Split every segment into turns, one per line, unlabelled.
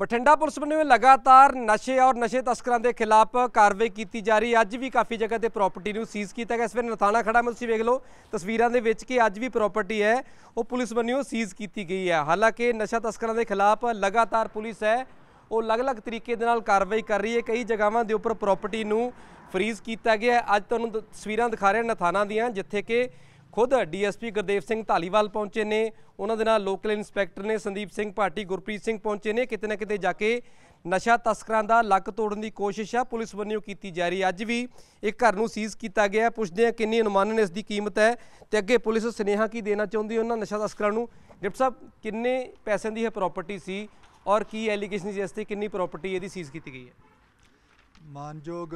Bathinda police ਵੱਲੋਂ ਲਗਾਤਾਰ ਨਸ਼ੇ ਔਰ ਨਸ਼ੇ ਤਸਕਰਾਂ ਦੇ ਖਿਲਾਫ ਕਾਰਵਾਈ ਕੀਤੀ ਜਾ ਰਹੀ ਅੱਜ ਵੀ ਕਾਫੀ ਜਗ੍ਹਾ ਤੇ ਪ੍ਰਾਪਰਟੀ ਨੂੰ ਸੀਜ਼ ਕੀਤਾ ਗਿਆ ਇਸ ਵੇਲੇ ਨਥਾਣਾ ਖੜਾ ਮੈਂ ਤੁਸੀਂ ਵੇਖ ਲਓ ਤਸਵੀਰਾਂ ਦੇ ਵਿੱਚ ਕਿ ਅੱਜ ਵੀ ਪ੍ਰਾਪਰਟੀ ਹੈ ਉਹ ਪੁਲਿਸ ਵੱਲੋਂ ਸੀਜ਼ ਕੀਤੀ ਗਈ ਹੈ ਹਾਲਾਂਕਿ ਨਸ਼ਾ ਤਸਕਰਾਂ ਦੇ ਖਿਲਾਫ ਲਗਾਤਾਰ ਪੁਲਿਸ ਹੈ ਉਹ ਅਲੱਗ-ਅਲੱਗ ਤਰੀਕੇ ਦੇ ਨਾਲ ਕਾਰਵਾਈ ਕਰ ਰਹੀ ਹੈ ਕਈ ਜਗ੍ਹਾਵਾਂ ਦੇ ਉੱਪਰ ਪ੍ਰਾਪਰਟੀ ਨੂੰ ਫ੍ਰੀਜ਼ ਕੀਤਾ ਗਿਆ ਅੱਜ ਤੁਹਾਨੂੰ ਤਸਵੀਰਾਂ ਦਿਖਾ ਰਿਹਾ ਨਥਾਣਾ ਦੀਆਂ ਜਿੱਥੇ ਕਿ ਖੁਦ ਡੀਐਸਪੀ ਗੁਰਦੇਵ ਸਿੰਘ ਢਾਲੀਵਾਲ ਪਹੁੰਚੇ ਨੇ ਉਹਨਾਂ ਦੇ ਨਾਲ ਲੋਕਲ ਇਨਸਪੈਕਟਰ ਨੇ ਸੰਦੀਪ ਸਿੰਘ ਪਾਟੀ ਗੁਰਪ੍ਰੀਤ ਸਿੰਘ ਪਹੁੰਚੇ ਨੇ ਕਿਤੇ ਨਾ ਕਿਤੇ ਜਾ ਕੇ ਨਸ਼ਾ ਤਸਕਰਾਂ ਦਾ ਲੱਕ ਤੋੜਨ ਦੀ ਕੋਸ਼ਿਸ਼ ਆ ਪੁਲਿਸ ਵੱਲੋਂ ਕੀਤੀ ਜਾ ਰਹੀ ਅੱਜ ਵੀ ਇੱਕ ਘਰ ਨੂੰ ਸੀਜ਼ ਕੀਤਾ ਗਿਆ ਪੁੱਛਦੇ ਆ ਕਿੰਨੀ ਅਨੁਮਾਨਨ ਇਸ ਦੀ ਕੀਮਤ ਹੈ ਤੇ ਅੱਗੇ ਪੁਲਿਸ ਸੁਨੇਹਾ ਕੀ ਦੇਣਾ ਚਾਹੁੰਦੀ ਉਹਨਾਂ ਨਸ਼ਾ ਤਸਕਰਾਂ ਨੂੰ ਡਿਪਟੀ ਸਾਹਿਬ ਕਿੰਨੇ ਪੈਸਿਆਂ ਦੀ ਹੈ ਪ੍ਰਾਪਰਟੀ ਸੀ ਔਰ ਕੀ ਐਲੀਗੇਸ਼ਨ ਜਿਸ ਤੇ ਕਿੰਨੀ ਪ੍ਰਾਪਰਟੀ ਇਹਦੀ ਸੀਜ਼ ਕੀਤੀ ਗਈ ਹੈ
ਮਾਨਯੋਗ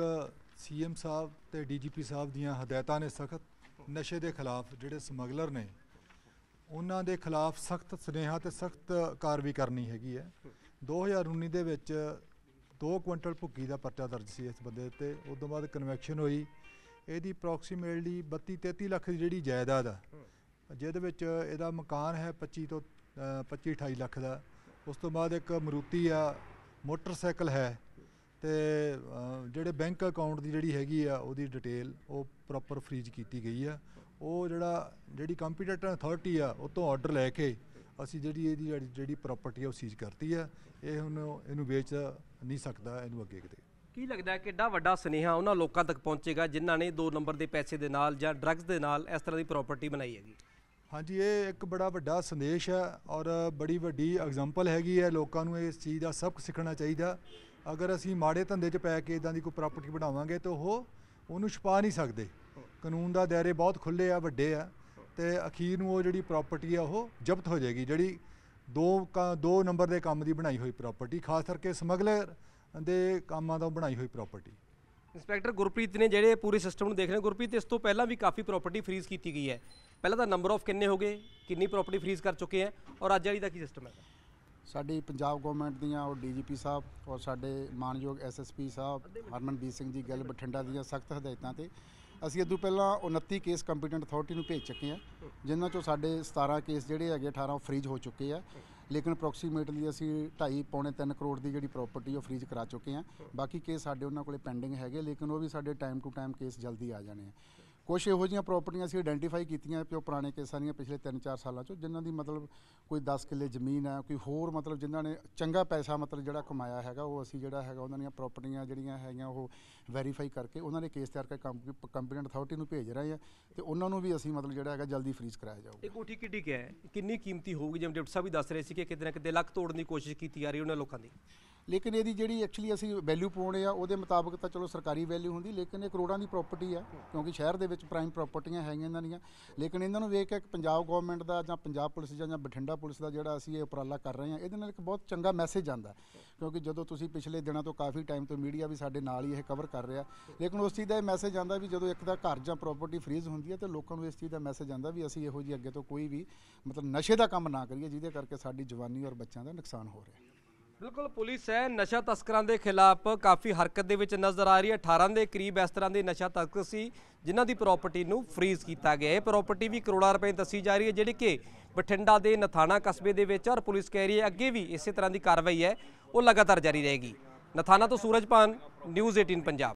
ਸੀਐਮ ਸਾਹਿਬ ਤੇ ਡੀਜੀਪੀ ਸਾਹਿਬ ਦੀਆਂ ਹਦਾਇਤਾਂ ਨੇ ਸਖਤ ਨਸ਼ੇ ਦੇ ਖਿਲਾਫ ਜਿਹੜੇ ਸਮਗਲਰ ਨੇ ਉਹਨਾਂ ਦੇ ਖਿਲਾਫ ਸਖਤ ਸਨੇਹਾ ਤੇ ਸਖਤ ਕਾਰਵਾਈ ਕਰਨੀ ਹੈਗੀ ਹੈ 2019 ਦੇ ਵਿੱਚ 2 ਕੁਇੰਟਲ ਭੁੱਕੀ ਦਾ ਪਰਚਾ ਦਰਜ ਸੀ ਇਸ ਬੰਦੇ ਤੇ ਉਸ ਤੋਂ ਬਾਅਦ ਕਨਵੈਕਸ਼ਨ ਹੋਈ ਇਹਦੀ ਅਪਰੋਕਸੀਮੇਟਲੀ 32 33 ਲੱਖ ਦੀ ਜਿਹੜੀ ਜਾਇਦਾਦ ਆ ਜਿਹਦੇ ਵਿੱਚ ਇਹਦਾ ਮਕਾਨ ਹੈ 25 ਤੋਂ 25 28 ਲੱਖ ਦਾ ਉਸ ਤੋਂ ਬਾਅਦ ਇੱਕ ਮਰੂਤੀ ਆ ਮੋਟਰਸਾਈਕਲ ਹੈ ਤੇ ਜਿਹੜੇ ਬੈਂਕ ਅਕਾਊਂਟ ਦੀ ਜਿਹੜੀ ਹੈਗੀ ਆ ਉਹਦੀ ਡਿਟੇਲ ਉਹ ਪ੍ਰੋਪਰ ਫ੍ਰੀਜ਼ ਕੀਤੀ ਗਈ ਆ ਉਹ ਜਿਹੜਾ ਜਿਹੜੀ ਕੰਪੀਟੀਟਰ ਅਥਾਰਟੀ ਆ ਉਹ ਤੋਂ ਆਰਡਰ ਲੈ ਕੇ ਅਸੀਂ ਜਿਹੜੀ ਇਹਦੀ ਜਿਹੜੀ ਪ੍ਰਾਪਰਟੀ ਆ ਉਹ ਸੀਜ਼ ਕਰਤੀ ਆ ਇਹ ਹੁਣ ਇਹਨੂੰ ਵੇਚ ਨਹੀਂ ਸਕਦਾ ਇਹਨੂੰ ਅੱਗੇ ਕਿਤੇ
ਕੀ ਲੱਗਦਾ ਕਿ ਕਿੱਡਾ ਵੱਡਾ ਸਨੇਹਾ ਉਹਨਾਂ ਲੋਕਾਂ ਤੱਕ ਪਹੁੰਚੇਗਾ ਜਿਨ੍ਹਾਂ ਨੇ 2 ਨੰਬਰ ਦੇ ਪੈਸੇ ਦੇ ਨਾਲ ਜਾਂ ਡਰੱਗਸ ਦੇ ਨਾਲ ਇਸ ਤਰ੍ਹਾਂ ਦੀ ਪ੍ਰਾਪਰਟੀ ਬਣਾਈ ਹੈਗੀ
ਹਾਂਜੀ ਇਹ ਇੱਕ ਬੜਾ ਵੱਡਾ ਸੰਦੇਸ਼ ਹੈ ਔਰ ਬੜੀ ਵੱਡੀ ਐਗਜ਼ਾਮਪਲ ਹੈਗੀ ਹੈ ਲੋਕਾਂ ਨੂੰ ਇਸ ਚੀਜ਼ ਦਾ ਸਬਕ ਸਿੱਖਣਾ ਚਾਹੀਦਾ ਅਗਰ ਅਸੀਂ ਮਾੜੇ ਧੰਦੇ 'ਚ ਪੈ ਕੇ ਇਦਾਂ ਦੀ ਕੋਈ ਪ੍ਰਾਪਰਟੀ ਬਣਾਵਾਂਗੇ ਤਾਂ ਉਹ ਉਹਨੂੰ ਛੁਪਾ ਨਹੀਂ ਸਕਦੇ ਕਾਨੂੰਨ ਦਾ ਦਾਇਰੇ ਬਹੁਤ ਖੁੱਲੇ ਆ ਵੱਡੇ ਆ ਤੇ ਅਖੀਰ ਨੂੰ ਉਹ ਜਿਹੜੀ ਪ੍ਰਾਪਰਟੀ ਆ ਉਹ ਜ਼ਬਤ ਹੋ ਜਾਏਗੀ ਜਿਹੜੀ ਦੋ ਦੋ ਨੰਬਰ ਦੇ ਕੰਮ ਦੀ ਬਣਾਈ ਹੋਈ ਪ੍ਰਾਪਰਟੀ ਖਾਸ ਕਰਕੇ ਸਮਗਲਰ ਦੇ ਕੰਮਾਂ ਤੋਂ ਬਣਾਈ ਹੋਈ ਪ੍ਰਾਪਰਟੀ
ਇਨਸਪੈਕਟਰ ਗੁਰਪ੍ਰੀਤ ਨੇ ਜਿਹੜੇ ਪੂਰੀ ਸਿਸਟਮ ਨੂੰ ਦੇਖ ਰਹੇ ਗੁਰਪ੍ਰੀਤ ਇਸ ਤੋਂ ਪਹਿਲਾਂ ਵੀ ਕਾਫੀ ਪ੍ਰਾਪਰਟੀ ਫ੍ਰੀਜ਼ ਕੀਤੀ ਗਈ ਹੈ ਪਹਿਲਾਂ ਤਾਂ ਨੰਬਰ ਆਫ ਕਿੰਨੇ ਹੋਗੇ ਕਿੰਨੀ ਪ੍ਰਾਪਰਟੀ ਫ੍ਰੀਜ਼ ਕਰ ਚੁੱਕੇ ਆ ਔਰ ਅੱਜ ਵਾਲੀ ਦਾ ਕੀ ਸਿਸਟਮ ਹੈ
ਸਾਡੀ ਪੰਜਾਬ ਗਵਰਨਮੈਂਟ ਦੀਆਂ ਉਹ ਡੀਜੀਪੀ ਸਾਹਿਬ ਔਰ ਸਾਡੇ ਮਾਨਯੋਗ ਐਸਐਸਪੀ ਸਾਹਿਬ ਹਰਮਨਦੀਪ ਸਿੰਘ ਜੀ ਗੱਲ ਬਠਿੰਡਾ ਦੀਆਂ ਸਖਤ ਹਦਾਇਤਾਂ ਤੇ ਅਸੀਂ ਤੋਂ ਪਹਿਲਾਂ 29 ਕੇਸ ਕੰਪੀਟੈਂਟ ਅਥਾਰਟੀ ਨੂੰ ਭੇਜ ਚੁੱਕੇ ਆ ਜਿਨ੍ਹਾਂ ਚੋਂ ਸਾਡੇ 17 ਕੇਸ ਜਿਹੜੇ ਹੈਗੇ 18 ਫ੍ਰੀਜ਼ ਹੋ ਚੁੱਕੇ ਆ ਲੇਕਿਨ ਅਪਰੋਕਸੀਮੇਟਲੀ ਅਸੀਂ 2.5 ਪੌਣੇ 3 ਕਰੋੜ ਦੀ ਜਿਹੜੀ ਪ੍ਰਾਪਰਟੀ ਉਹ ਫ੍ਰੀਜ਼ ਕਰਾ ਚੁੱਕੇ ਆ ਬਾਕੀ ਕੇਸ ਸਾਡੇ ਉਹਨਾਂ ਕੋਲੇ ਪੈਂਡਿੰਗ ਹੈਗੇ ਲੇਕਿਨ ਉਹ ਵੀ ਸਾਡੇ ਟਾਈਮ ਟੂ ਟਾਈਮ ਕੇਸ ਜਲਦੀ ਆ ਜਾਣੇ ਆ ਕੁਝ ਇਹੋ ਜੀਆਂ ਪ੍ਰਾਪਰਟੀਆਂ ਅਸੀਂ ਆਇਡੈਂਟੀਫਾਈ ਕੀਤੀਆਂ ਕਿ ਉਹ ਪੁਰਾਣੇ ਕੇਸਾਂ ਦੀਆਂ ਪਿਛਲੇ 3-4 ਸਾਲਾਂ ਚੋਂ ਜਿਨ੍ਹਾਂ ਦੀ ਮਤਲਬ ਕੋਈ 10 ਕਿੱਲੇ ਜ਼ਮੀਨ ਹੈ ਕੋਈ ਹੋਰ ਮਤਲਬ ਜਿਨ੍ਹਾਂ ਨੇ ਚੰਗਾ ਪੈਸਾ ਮਤਲਬ ਜਿਹੜਾ ਕਮਾਇਆ ਹੈਗਾ ਉਹ ਅਸੀਂ ਜਿਹੜਾ ਹੈਗਾ ਉਹਨਾਂ ਦੀਆਂ ਪ੍ਰਾਪਰਟੀਆਂ ਜਿਹੜੀਆਂ ਹੈਗੀਆਂ ਉਹ ਵੈਰੀਫਾਈ ਕਰਕੇ ਉਹਨਾਂ ਨੇ ਕੇਸ ਤਿਆਰ ਕਰਕੇ ਕੰਪੀਟੈਂਟ ਅਥਾਰਟੀ ਨੂੰ ਭੇਜ ਰਹੇ ਆ ਤੇ ਉਹਨਾਂ ਨੂੰ ਵੀ ਅਸੀਂ ਮਤਲਬ ਜਿਹੜਾ ਹੈਗਾ ਜਲਦੀ ਫ੍ਰੀਜ਼ ਕਰਾਇਆ ਜਾਊਗਾ
ਇਹ ਕੋਠੀ ਕਿੱਡੀ ਕਿ ਹੈ ਕਿੰਨੀ ਕੀਮਤੀ ਹੋਊਗੀ ਜਿਵੇਂ ਡਿਪਟੀ ਸਾਹਿਬ ਵੀ ਦੱਸ ਰਹੇ ਸੀ ਕਿ ਕਿਤੇ ਨਾ ਕਿਤੇ ਲੱਖ ਤੋੜਨ ਦੀ ਕੋਸ਼ਿਸ਼ ਕੀਤੀ ਜਾ ਰਹੀ ਉਹਨਾਂ ਲੋਕਾਂ ਦੀ ਲੇਕਿਨ ਇਹਦੀ ਜਿਹੜੀ ਐਕਚੁਅਲੀ ਅਸੀਂ ਵੈਲਿਊ ਪਾਉਣੇ ਆ ਉਹਦੇ ਮੁਤਾਬਕ ਤਾਂ ਚਲੋ ਸਰਕਾਰੀ ਵੈਲਿਊ ਹੁੰਦੀ ਲੇਕਿਨ ਇਹ
ਕਰੋੜਾਂ ਦੀ ਪ੍ਰਾਪਰਟੀ ਆ ਕਿਉਂਕਿ ਸ਼ਹਿਰ ਦੇ ਵਿੱਚ ਪ੍ਰਾਈਮ ਪ੍ਰਾਪਰਟੀਆਂ ਹੈਗੀਆਂ ਇਹਨਾਂ ਦੀਆਂ ਲੇਕਿਨ ਇਹਨਾਂ ਨੂੰ ਵੇਖ ਕੇ ਪੰਜਾਬ ਗਵਰਨਮੈਂਟ ਦਾ ਜਾਂ ਪੰਜਾਬ ਪੁਲਿਸ ਦਾ ਜਾਂ ਬਠਿੰਡਾ ਪੁਲਿਸ ਦਾ ਜਿਹੜਾ ਅਸੀਂ ਇਹ ਉਪਰਾਲਾ ਕਰ ਰਹੇ ਆ ਇਹਦੇ ਨਾਲ ਇੱਕ ਬਹੁਤ ਚੰਗਾ ਮੈਸੇਜ ਆਂਦਾ ਕਿਉਂਕਿ ਜਦੋਂ ਤੁਸੀਂ ਪਿਛਲੇ ਦਿਨਾਂ ਤੋਂ ਕਾਫੀ ਟਾਈਮ ਤੋਂ ਮੀਡੀਆ ਵੀ ਸਾਡੇ ਨਾਲ ਹੀ ਇਹ ਕਵਰ ਕਰ ਰਿਹਾ ਲੇਕਿਨ ਉਸ ਚੀਜ਼ ਦਾ ਇਹ ਮੈਸੇਜ ਆਂਦਾ ਵੀ ਜਦੋਂ ਇੱਕ ਦਾ ਘਰ ਜਾਂ ਪ੍ਰਾਪਰਟੀ ਫ੍ਰੀਜ਼ ਹੁੰਦੀ ਹੈ ਤੇ ਲੋਕਾਂ ਨੂੰ ਇਸ ਚੀਜ਼ ਦਾ ਮੈਸੇਜ ਆਂਦਾ ਵੀ ਅਸੀਂ ਇਹੋ ਜਿਹੀ ਅੱਗੇ ਤੋਂ ਕੋਈ ਵੀ ਮਤਲਬ ਨਸ਼ੇ ਦਾ ਕੰਮ ਨਾ ਕਰੀਏ ਜਿਹਦੇ ਕਰਕੇ ਸਾਡੀ ਜਵਾਨੀ ਔਰ ਬੱਚਿਆਂ ਦਾ ਨੁਕਸਾਨ ਹੋ ਰਿਹਾ
ਬਿਲਕੁਲ ਪੁਲਿਸ ਹੈ ਨਸ਼ਾ ਤਸਕਰਾਂ ਦੇ ਖਿਲਾਫ ਕਾਫੀ ਹਰਕਤ ਦੇ ਵਿੱਚ ਨਜ਼ਰ ਆ ਰਹੀ ਹੈ 18 ਦੇ ਕਰੀਬ ਇਸ ਤਰ੍ਹਾਂ ਦੇ ਨਸ਼ਾ ਤਸਕਰ ਸੀ ਜਿਨ੍ਹਾਂ ਦੀ ਪ੍ਰਾਪਰਟੀ ਨੂੰ ਫ੍ਰੀਜ਼ ਕੀਤਾ ਗਿਆ ਹੈ ਪ੍ਰਾਪਰਟੀ ਵੀ ਕਰੋੜਾਂ ਰੁਪਏ ਦੱਸੀ ਜਾ ਰਹੀ ਹੈ ਜਿਹੜੀ ਕਿ ਬਠਿੰਡਾ ਦੇ ਨਥਾਣਾ ਕਸਬੇ ਦੇ ਵਿੱਚ ਔਰ ਪੁਲਿਸ ਕਹਿ ਰਹੀ ਹੈ ਅੱਗੇ ਵੀ ਇਸੇ ਤਰ੍ਹਾਂ ਦੀ ਕਾਰਵਾਈ ਹੈ ਉਹ ਲਗਾਤਾਰ ਜਾਰੀ ਰਹੇਗੀ ਨਥਾਣਾ ਤੋਂ ਸੂਰਜਪਾਨ ਨਿਊਜ਼ 18 ਪੰਜਾਬ